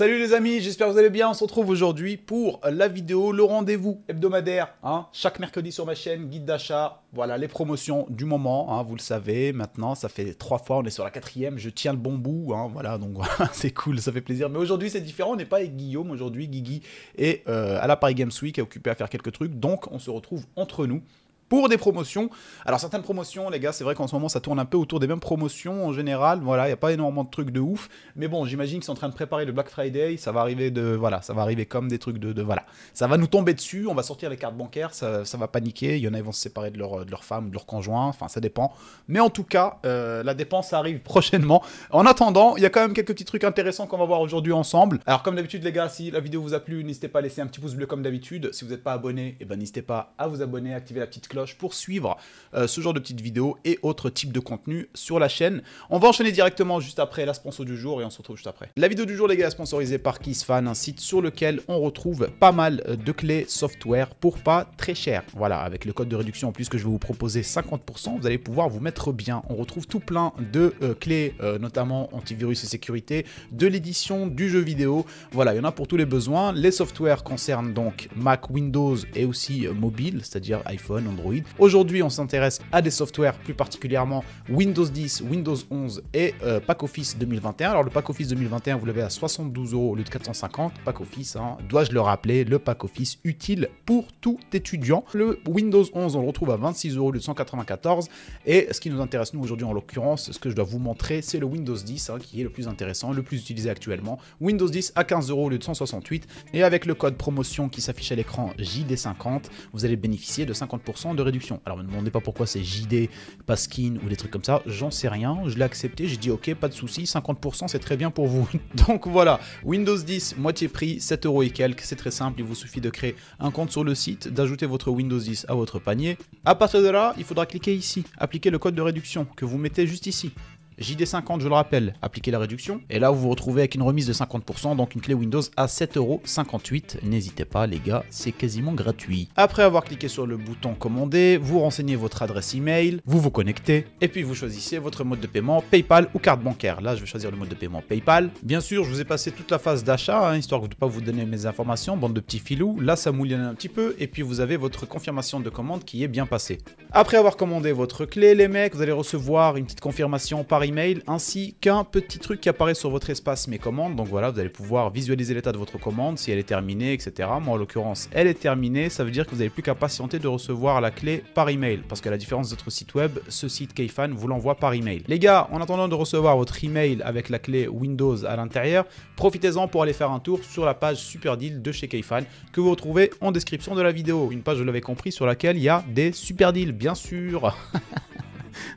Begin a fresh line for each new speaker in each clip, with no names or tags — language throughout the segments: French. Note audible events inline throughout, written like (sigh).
Salut les amis, j'espère que vous allez bien. On se retrouve aujourd'hui pour la vidéo, le rendez-vous hebdomadaire. Hein, chaque mercredi sur ma chaîne, guide d'achat. Voilà les promotions du moment, hein, vous le savez. Maintenant, ça fait trois fois, on est sur la quatrième. Je tiens le bon bout. Hein, voilà, donc (laughs) c'est cool, ça fait plaisir. Mais aujourd'hui, c'est différent. On n'est pas avec Guillaume aujourd'hui. Guigui est euh, à la Paris Games Week, occupé à faire quelques trucs. Donc, on se retrouve entre nous pour des promotions. Alors certaines promotions, les gars, c'est vrai qu'en ce moment ça tourne un peu autour des mêmes promotions en général. Voilà, il n'y a pas énormément de trucs de ouf. Mais bon, j'imagine qu'ils sont en train de préparer le Black Friday. Ça va arriver de voilà, ça va arriver comme des trucs de, voilà. Ça va nous tomber dessus. On va sortir les cartes bancaires. Ça, va paniquer. Il y en a ils vont se séparer de leur de femme, de leur conjoint. Enfin, ça dépend. Mais en tout cas, euh, la dépense arrive prochainement. En attendant, il y a quand même quelques petits trucs intéressants qu'on va voir aujourd'hui ensemble. Alors comme d'habitude, les gars, si la vidéo vous a plu, n'hésitez pas à laisser un petit pouce bleu comme d'habitude. Si vous n'êtes pas abonné, eh ben n'hésitez pas à vous abonner, activer la petite cloche pour suivre euh, ce genre de petites vidéos et autres types de contenu sur la chaîne. On va enchaîner directement juste après la sponsor du jour et on se retrouve juste après. La vidéo du jour, les gars, est sponsorisée par KissFan, un site sur lequel on retrouve pas mal euh, de clés software pour pas très cher. Voilà, avec le code de réduction en plus que je vais vous proposer 50%, vous allez pouvoir vous mettre bien. On retrouve tout plein de euh, clés, notamment antivirus et sécurité, de l'édition, du jeu vidéo. Voilà, il y en a pour tous les besoins. Les softwares concernent donc Mac, Windows et aussi mobile, c'est-à-dire iPhone, Android, Aujourd'hui, on s'intéresse à des softwares, plus particulièrement Windows 10, Windows 11 et Pack Office 2021. Alors le Pack Office 2021, vous l'avez à 72 euros au lieu de 450. Pack Office, dois-je le rappeler, le Pack Office utile pour tout étudiant. Le Windows 11, on le retrouve à 26 euros au lieu de 194. Et ce qui nous intéresse nous aujourd'hui en l'occurrence, ce que je dois vous montrer, c'est le Windows 10 hein, qui est le plus intéressant, le plus utilisé actuellement. Windows 10 à 15 euros au lieu de 168. Et avec le code promotion qui s'affiche à l'écran JD50, vous allez bénéficier de 50% de réduction. Alors, ne me demandez pas pourquoi c'est JD, pas skin ou des trucs comme ça, j'en sais rien. Je l'ai accepté, j'ai dit ok, pas de souci, 50% c'est très bien pour vous. (laughs) Donc voilà, Windows 10, moitié prix, 7 euros et quelques, c'est très simple, il vous suffit de créer un compte sur le site, d'ajouter votre Windows 10 à votre panier. À partir de là, il faudra cliquer ici, appliquer le code de réduction que vous mettez juste ici. JD50, je le rappelle, appliquez la réduction. Et là, vous vous retrouvez avec une remise de 50%, donc une clé Windows à 7,58€. N'hésitez pas, les gars, c'est quasiment gratuit. Après avoir cliqué sur le bouton commander, vous renseignez votre adresse email, vous vous connectez, et puis vous choisissez votre mode de paiement, PayPal ou carte bancaire. Là, je vais choisir le mode de paiement PayPal. Bien sûr, je vous ai passé toute la phase d'achat, hein, histoire de ne pas vous donner mes informations, bande de petits filous. Là, ça mouline un petit peu, et puis vous avez votre confirmation de commande qui est bien passée. Après avoir commandé votre clé, les mecs, vous allez recevoir une petite confirmation par email ainsi qu'un petit truc qui apparaît sur votre espace mes commandes. Donc voilà, vous allez pouvoir visualiser l'état de votre commande, si elle est terminée, etc. Moi en l'occurrence, elle est terminée, ça veut dire que vous n'avez plus qu'à patienter de recevoir la clé par email. Parce qu'à la différence d'autres sites web, ce site Keyfan vous l'envoie par email. Les gars, en attendant de recevoir votre email avec la clé Windows à l'intérieur, profitez-en pour aller faire un tour sur la page Super Deal de chez Keyfan que vous retrouvez en description de la vidéo. Une page, je l'avais compris, sur laquelle il y a des super deals, bien sûr. (laughs)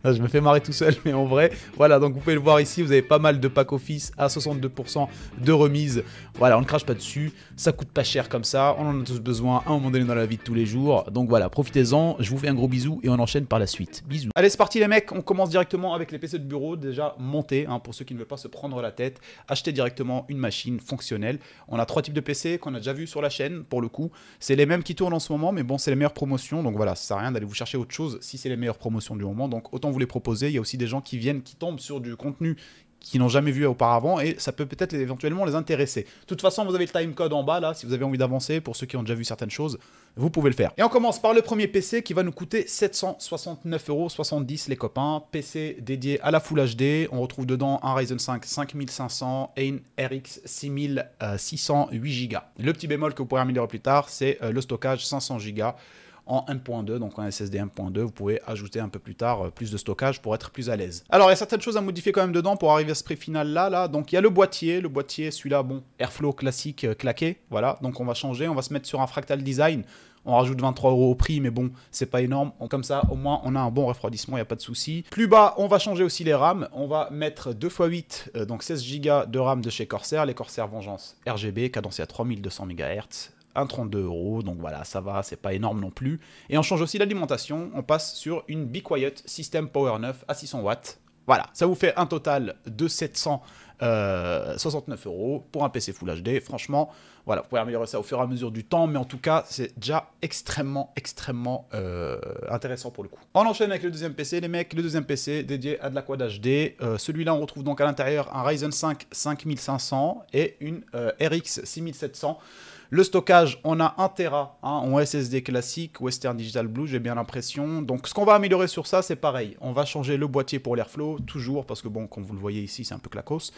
Ah, je me fais marrer tout seul, (laughs) mais en vrai, voilà, donc vous pouvez le voir ici, vous avez pas mal de pack office à 62% de remise. Voilà, on ne crache pas dessus, ça coûte pas cher comme ça, on en a tous besoin à un moment donné dans la vie de tous les jours. Donc voilà, profitez-en, je vous fais un gros bisou et on enchaîne par la suite. Bisous. Allez, c'est parti les mecs, on commence directement avec les PC de bureau déjà montés, hein, pour ceux qui ne veulent pas se prendre la tête, achetez directement une machine fonctionnelle. On a trois types de PC qu'on a déjà vu sur la chaîne, pour le coup. C'est les mêmes qui tournent en ce moment, mais bon, c'est les meilleures promotions, donc voilà, ça sert à rien d'aller vous chercher autre chose si c'est les meilleures promotions du moment. Donc donc autant vous les proposer. Il y a aussi des gens qui viennent, qui tombent sur du contenu qu'ils n'ont jamais vu auparavant et ça peut peut-être éventuellement les intéresser. De toute façon, vous avez le timecode en bas là, si vous avez envie d'avancer, pour ceux qui ont déjà vu certaines choses, vous pouvez le faire. Et on commence par le premier PC qui va nous coûter 769,70€ les copains. PC dédié à la Full HD, on retrouve dedans un Ryzen 5 5500 et une RX 6608 8Go. Le petit bémol que vous pourrez améliorer plus tard, c'est euh, le stockage 500Go en 1.2, donc en SSD 1.2, vous pouvez ajouter un peu plus tard euh, plus de stockage pour être plus à l'aise. Alors il y a certaines choses à modifier quand même dedans pour arriver à ce prix final là, là. Donc il y a le boîtier, le boîtier celui-là, bon, Airflow classique euh, claqué, voilà. Donc on va changer, on va se mettre sur un fractal design on rajoute 23 euros au prix, mais bon, c'est pas énorme. Comme ça, au moins, on a un bon refroidissement, il n'y a pas de souci. Plus bas, on va changer aussi les RAM. On va mettre 2x8, euh, donc 16 Go de RAM de chez Corsair. Les Corsair Vengeance RGB, cadencé à 3200 MHz. 32 euros, donc voilà, ça va, c'est pas énorme non plus. Et on change aussi l'alimentation, on passe sur une Be Quiet System Power 9 à 600 watts. Voilà, ça vous fait un total de 769 euh, euros pour un PC Full HD. Franchement, voilà, vous pouvez améliorer ça au fur et à mesure du temps, mais en tout cas, c'est déjà extrêmement, extrêmement euh, intéressant pour le coup. On enchaîne avec le deuxième PC, les mecs, le deuxième PC dédié à de la HD. Euh, celui-là, on retrouve donc à l'intérieur un Ryzen 5 5500 et une RX 6700. Le stockage, on a 1 Tera hein, en SSD classique, Western Digital Blue, j'ai bien l'impression. Donc ce qu'on va améliorer sur ça, c'est pareil. On va changer le boîtier pour l'Airflow, toujours, parce que bon, comme vous le voyez ici, c'est un peu clacos.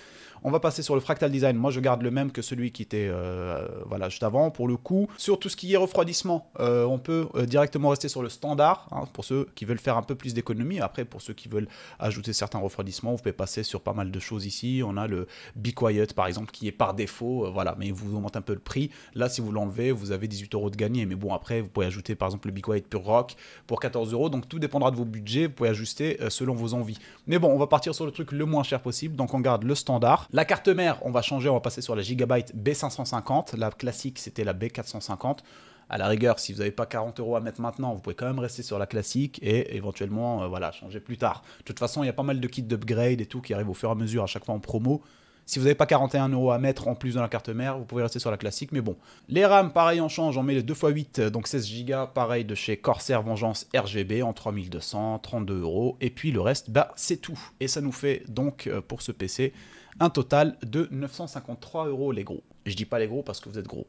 On va passer sur le Fractal Design. Moi, je garde le même que celui qui était euh, voilà, juste avant, pour le coup. Sur tout ce qui est refroidissement, euh, on peut euh, directement rester sur le standard, hein, pour ceux qui veulent faire un peu plus d'économie. Après, pour ceux qui veulent ajouter certains refroidissements, vous pouvez passer sur pas mal de choses ici. On a le Be Quiet, par exemple, qui est par défaut, voilà, mais il vous augmente un peu le prix. Là, si vous l'enlevez, vous avez 18 euros de gagné. Mais bon, après, vous pouvez ajouter par exemple le Big White Pure Rock pour 14 euros. Donc tout dépendra de vos budgets. Vous pouvez ajuster euh, selon vos envies. Mais bon, on va partir sur le truc le moins cher possible. Donc on garde le standard. La carte mère, on va changer. On va passer sur la Gigabyte B550. La classique, c'était la B450 à la rigueur, si vous n'avez pas 40 euros à mettre maintenant, vous pouvez quand même rester sur la classique et éventuellement euh, voilà, changer plus tard. De toute façon, il y a pas mal de kits d'upgrade et tout qui arrivent au fur et à mesure à chaque fois en promo. Si vous n'avez pas 41 euros à mettre en plus dans la carte mère, vous pouvez rester sur la classique. Mais bon, les RAM, pareil, en change, on met les 2x8, euh, donc 16 Go, pareil de chez Corsair Vengeance RGB en 3200, 32 euros. Et puis le reste, bah, c'est tout. Et ça nous fait donc euh, pour ce PC un total de 953 euros les gros. Je dis pas les gros parce que vous êtes gros.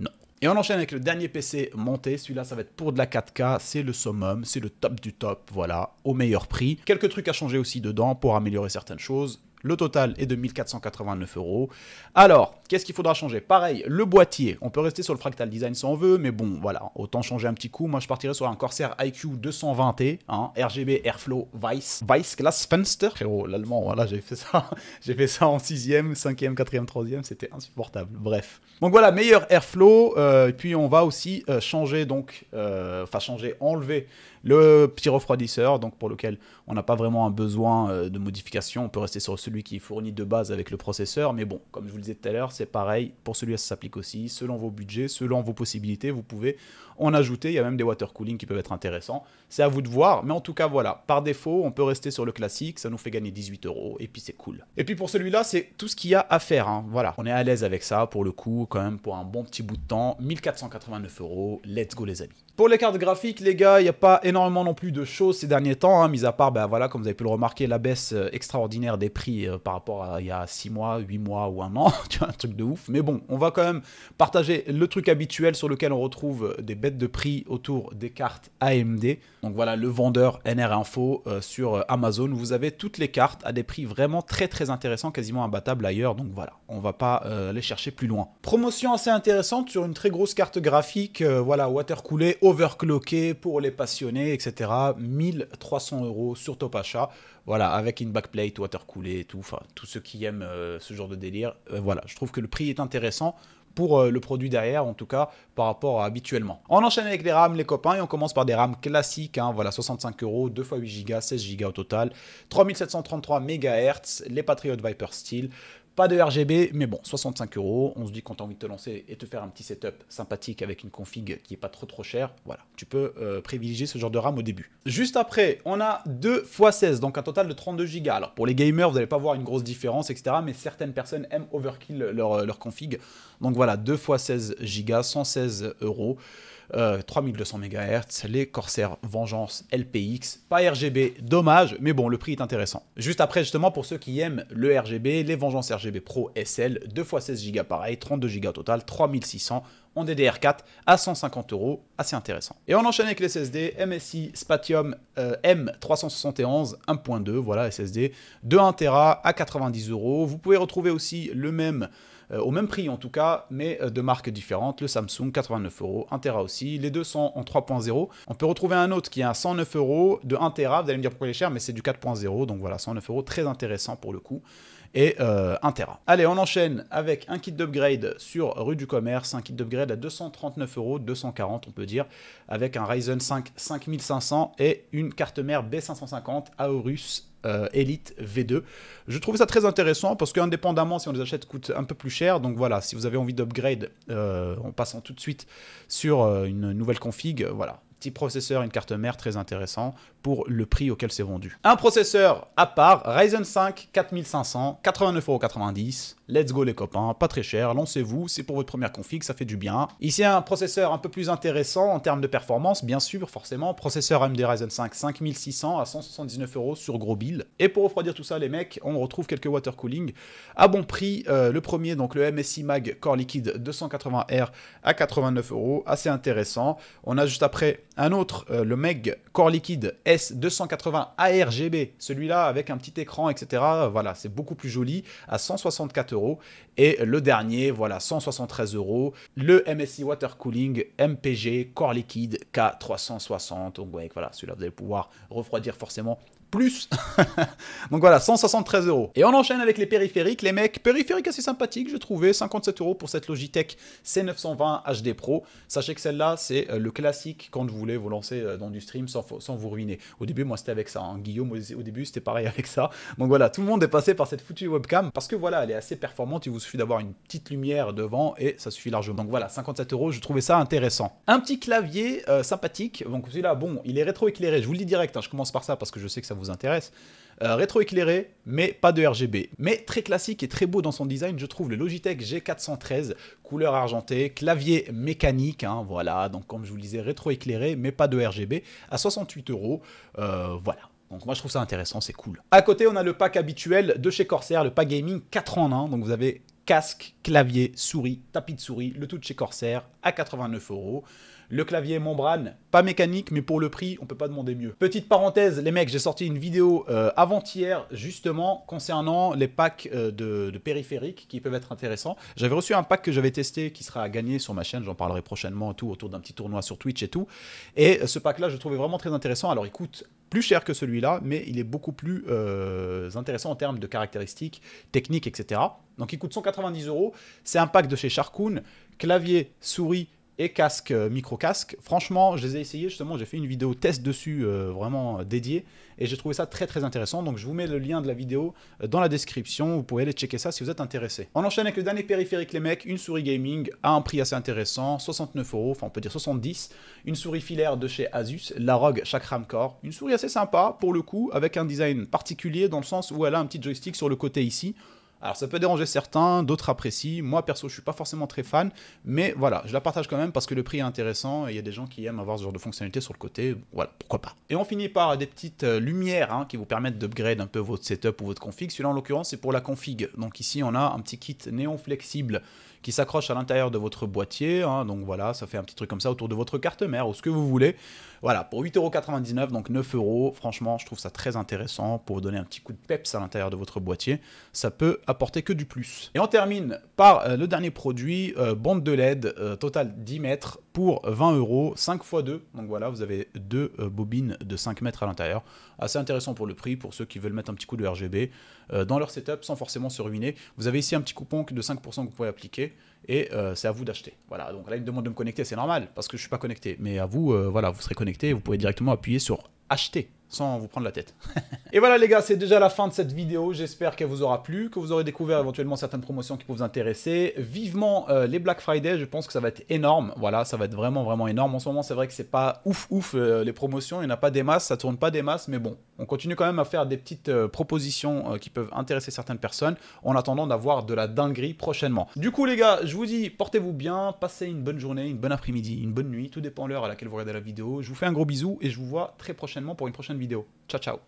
Non. Et on enchaîne avec le dernier PC monté. Celui-là, ça va être pour de la 4K. C'est le summum, c'est le top du top. Voilà, au meilleur prix. Quelques trucs à changer aussi dedans pour améliorer certaines choses. Le total est de 1489 euros. Alors, qu'est-ce qu'il faudra changer Pareil, le boîtier. On peut rester sur le Fractal Design si on veut, mais bon, voilà, autant changer un petit coup. Moi, je partirais sur un Corsair IQ 220T, RGB Airflow Vice, Vice Glass Fenster. Frérot, l'allemand, voilà, j'ai fait ça. (laughs) j'ai fait ça en 6ème, 5 e 4 e 3 e c'était insupportable. Bref. Donc voilà, meilleur Airflow. Euh, et puis, on va aussi euh, changer, donc, euh, enfin, changer, enlever le petit refroidisseur, donc pour lequel on n'a pas vraiment un besoin de modification. On peut rester sur celui celui qui fournit de base avec le processeur. Mais bon, comme je vous le disais tout à l'heure, c'est pareil, pour celui-là, ça s'applique aussi. Selon vos budgets, selon vos possibilités, vous pouvez en ajouter. Il y a même des water cooling qui peuvent être intéressants. C'est à vous de voir. Mais en tout cas, voilà, par défaut, on peut rester sur le classique. Ça nous fait gagner 18 euros et puis c'est cool. Et puis pour celui-là, c'est tout ce qu'il y a à faire. Hein. Voilà, on est à l'aise avec ça pour le coup, quand même, pour un bon petit bout de temps. 1489 euros. Let's go, les amis. Pour les cartes graphiques, les gars, il n'y a pas énormément non plus de choses ces derniers temps, hein, mis à part, ben voilà, comme vous avez pu le remarquer, la baisse euh, extraordinaire des prix euh, par rapport à il y a 6 mois, 8 mois ou un an, (laughs) tu vois, un truc de ouf. Mais bon, on va quand même partager le truc habituel sur lequel on retrouve euh, des bêtes de prix autour des cartes AMD. Donc voilà, le vendeur NR Info euh, sur Amazon, vous avez toutes les cartes à des prix vraiment très très intéressants, quasiment imbattables ailleurs. Donc voilà, on va pas les chercher plus loin. Promotion assez intéressante sur une très grosse carte graphique, voilà, watercoolée, overclockée pour les passionnés, etc. 1300 euros sur TopAchat. Voilà, avec une backplate, water et tout. Enfin, tous ceux qui aiment euh, ce genre de délire, euh, voilà. Je trouve que le prix est intéressant pour euh, le produit derrière, en tout cas par rapport à habituellement. On enchaîne avec les rames, les copains, et on commence par des rames classiques. Hein. voilà, 65 euros, 2 x 8 Go, 16 Go au total, 3733 MHz, les Patriot Viper Steel. Pas de RGB, mais bon, 65 euros. On se dit quand as envie de te lancer et te faire un petit setup sympathique avec une config qui est pas trop trop chère, voilà, tu peux euh, privilégier ce genre de RAM au début. Juste après, on a 2 x 16, donc un total de 32 Go. Alors pour les gamers, vous n'allez pas voir une grosse différence, etc. Mais certaines personnes aiment overkill leur, config. Donc voilà, 2 x 16 Go, 116 euros. 3200 euh, MHz, les Corsair Vengeance LPX, pas RGB, dommage, mais bon, le prix est intéressant. Juste après, justement, pour ceux qui aiment le RGB, les Vengeance RGB Pro SL, 2x16 Go pareil, 32 Go total, 3600 en DDR4 à 150 euros, assez intéressant. Et on enchaîne avec les SSD MSI Spatium euh, M371 1.2, voilà SSD de 1 Tera à 90 euros. Vous pouvez retrouver aussi le même euh, au même prix en tout cas, mais euh, de marques différentes. Le Samsung 89 euros, 1 Tera aussi. Les deux sont en 3.0. On peut retrouver un autre qui est à 109 euros de 1 Tera. Vous allez me dire pourquoi il est cher, mais c'est du 4.0, donc voilà 109 euros, très intéressant pour le coup et euh, Allez, on enchaîne avec un kit d'upgrade sur rue du commerce, un kit d'upgrade à 239 euros, 240 on peut dire, avec un Ryzen 5 5500 et une carte mère B550 Aorus euh, Elite V2. Je trouve ça très intéressant parce qu'indépendamment, si on les achète, coûte un peu plus cher. Donc voilà, si vous avez envie d'upgrade euh, en passant tout de suite sur euh, une nouvelle config, voilà. Petit processeur, une carte mère, très intéressant pour le prix auquel c'est vendu. Un processeur à part, Ryzen 5 4500, 89,90€. Let's go les copains, pas très cher, lancez-vous, c'est pour votre première config, ça fait du bien. Ici un processeur un peu plus intéressant en termes de performance, bien sûr, forcément. Processeur AMD Ryzen 5 5600 à 179€ sur gros bill. Et pour refroidir tout ça les mecs, on retrouve quelques water cooling à bon prix. Euh, le premier, donc le MSI Mag Core Liquid 280R à 89€, assez intéressant. On a juste après un autre, euh, le Mag Core Liquide S280 ARGB, celui-là avec un petit écran, etc. Voilà, c'est beaucoup plus joli, à 164 euros. Et le dernier, voilà, 173 euros, le MSI Water Cooling MPG Core Liquide K360. Donc, voilà, celui-là, vous allez pouvoir refroidir forcément plus. (laughs) Donc voilà, 173 euros. Et on enchaîne avec les périphériques, les mecs. Périphériques assez sympathiques, je trouvais 57 euros pour cette Logitech C920 HD Pro. Sachez que celle-là, c'est euh, le classique quand vous voulez vous lancer euh, dans du stream sans, vous ruiner. Au début, moi, c'était avec ça. un hein. Guillaume, au début, c'était pareil (laughs) avec ça. Donc voilà, tout le monde est passé par cette foutue webcam parce que voilà, elle est assez performante. Il vous suffit d'avoir une petite lumière devant et ça suffit largement. Donc voilà, 57 euros, je trouvais ça intéressant. Un petit clavier euh, sympathique. Donc celui-là, bon, il est éclairé Je vous le dis direct, hein. je commence par ça parce que je sais que ça vous vous intéresse. Euh, Rétro éclairé, mais pas de RGB. Mais très classique et très beau dans son design, je trouve le Logitech G413, couleur argentée, clavier mécanique, hein, voilà, donc comme je vous disais disais, éclairé mais pas de RGB, à 68 euros, euh, voilà. Donc moi je trouve ça intéressant, c'est cool. À côté, on a le pack habituel de chez Corsair, le pack gaming 4 en 1. Donc vous avez casque, clavier, souris, tapis de souris, le tout de chez Corsair à 89 euros. Le clavier membrane, pas mécanique, mais pour le prix, on peut pas demander mieux. Petite parenthèse, les mecs, j'ai sorti une vidéo euh, avant-hier, justement, concernant les packs euh, de, périphériques qui peuvent être intéressants. J'avais reçu un pack que j'avais testé, qui sera à gagner sur ma chaîne, j'en parlerai prochainement, tout autour d'un petit tournoi sur Twitch et tout. Et euh, ce pack-là, je trouvais vraiment très intéressant. Alors, il coûte plus cher que celui-là, mais il est beaucoup plus intéressant en termes de caractéristiques, techniques, etc. Donc il coûte 190 euros. C'est un pack de chez Sharkoon, clavier, souris, et casque, euh, micro casque. Franchement, je les ai essayés justement, j'ai fait une vidéo test dessus euh, vraiment euh, dédiée et j'ai trouvé ça très très intéressant. Donc je vous mets le lien de la vidéo dans la description, vous pouvez aller checker ça si vous êtes intéressé. On enchaîne avec le dernier périphérique les mecs, une souris gaming à un prix assez intéressant, 69 euros, enfin on peut dire 70, une souris filaire de chez Asus, la Rogue Chakram Core, une souris assez sympa pour le coup avec un design particulier dans le sens où elle a un petit joystick sur le côté ici alors ça peut déranger certains, d'autres apprécient. Moi perso, je suis pas forcément très fan, mais voilà, je la partage quand même parce que le prix est intéressant et il y a des gens qui aiment avoir ce genre de fonctionnalité sur le côté. Voilà, pourquoi pas. Et on finit par des petites euh, lumières hein, qui vous permettent d'upgrade un peu votre setup ou votre config. Celui-là en l'occurrence, c'est pour la config. Donc ici, on a un petit kit néon flexible qui s'accroche à l'intérieur de votre boîtier. Hein. donc voilà, ça fait un petit truc comme ça autour de votre carte mère ou ce que vous voulez. Voilà, pour 8,99€, donc 9€, franchement, je trouve ça très intéressant pour donner un petit coup de peps à l'intérieur de votre boîtier. Ça peut porter que du plus. Et on termine par euh, le dernier produit, euh, bande de LED, euh, total 10 mètres pour 20 euros, 5 x 2. Donc voilà, vous avez deux bobines de 5 mètres à l'intérieur. Assez intéressant pour le prix, pour ceux qui veulent mettre un petit coup de RGB dans leur setup sans forcément se ruiner. Vous avez ici un petit coupon de 5% que vous pouvez appliquer et euh, c'est à vous d'acheter. Voilà, donc là il me demande de me connecter, c'est normal parce que je suis pas connecté, mais à vous, euh, voilà, vous serez connecté, vous pouvez directement appuyer sur acheter sans vous prendre la tête. (laughs) et voilà les gars, c'est déjà la fin de cette vidéo. J'espère qu'elle vous aura plu, que vous aurez découvert éventuellement certaines promotions qui peuvent vous intéresser. Vivement euh, les Black Friday, je pense que ça va être énorme. Voilà, ça va être vraiment vraiment énorme. En ce moment, c'est vrai que c'est pas ouf ouf les promotions, il n'y en a pas des masses, ça tourne pas des masses, mais bon, on continue quand même à faire des petites propositions qui peuvent intéresser certaines personnes en attendant d'avoir de la dinguerie prochainement. Du coup les gars, je je vous dis, portez-vous bien, passez une bonne journée, une bonne après-midi, une bonne nuit, tout dépend l'heure à laquelle vous regardez la vidéo. Je vous fais un gros bisou et je vous vois très prochainement pour une prochaine vidéo. Ciao, ciao